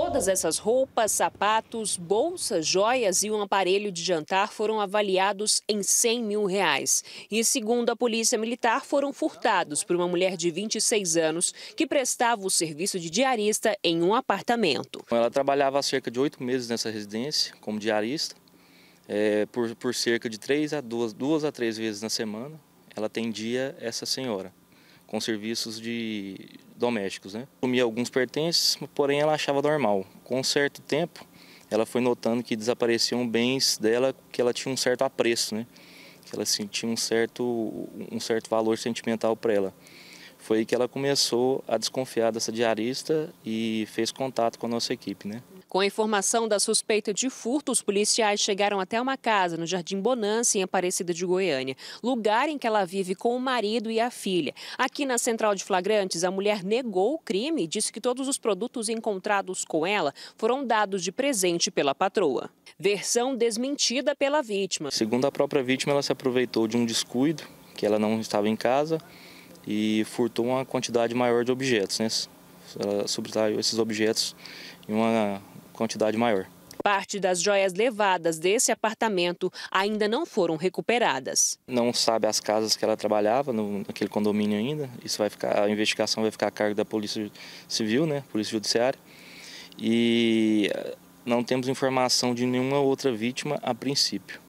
Todas essas roupas, sapatos, bolsas, joias e um aparelho de jantar foram avaliados em 100 mil reais. E, segundo a Polícia Militar, foram furtados por uma mulher de 26 anos que prestava o serviço de diarista em um apartamento. Ela trabalhava há cerca de oito meses nessa residência como diarista, é, por, por cerca de três a duas, duas a três vezes na semana. Ela atendia essa senhora com serviços de, domésticos. Né? Comia alguns pertences, porém ela achava normal. Com um certo tempo, ela foi notando que desapareciam bens dela que ela tinha um certo apreço, né? que ela sentia um certo, um certo valor sentimental para ela. Foi aí que ela começou a desconfiar dessa diarista e fez contato com a nossa equipe. Né? Com a informação da suspeita de furto, os policiais chegaram até uma casa no Jardim Bonança, em Aparecida de Goiânia, lugar em que ela vive com o marido e a filha. Aqui na central de flagrantes, a mulher negou o crime e disse que todos os produtos encontrados com ela foram dados de presente pela patroa. Versão desmentida pela vítima. Segundo a própria vítima, ela se aproveitou de um descuido, que ela não estava em casa, e furtou uma quantidade maior de objetos, né? Ela subtraiu esses objetos em uma quantidade maior. Parte das joias levadas desse apartamento ainda não foram recuperadas. Não sabe as casas que ela trabalhava no, naquele condomínio ainda. Isso vai ficar, a investigação vai ficar a cargo da Polícia Civil, né, Polícia Judiciária. E eh, não temos informação de nenhuma outra vítima a princípio.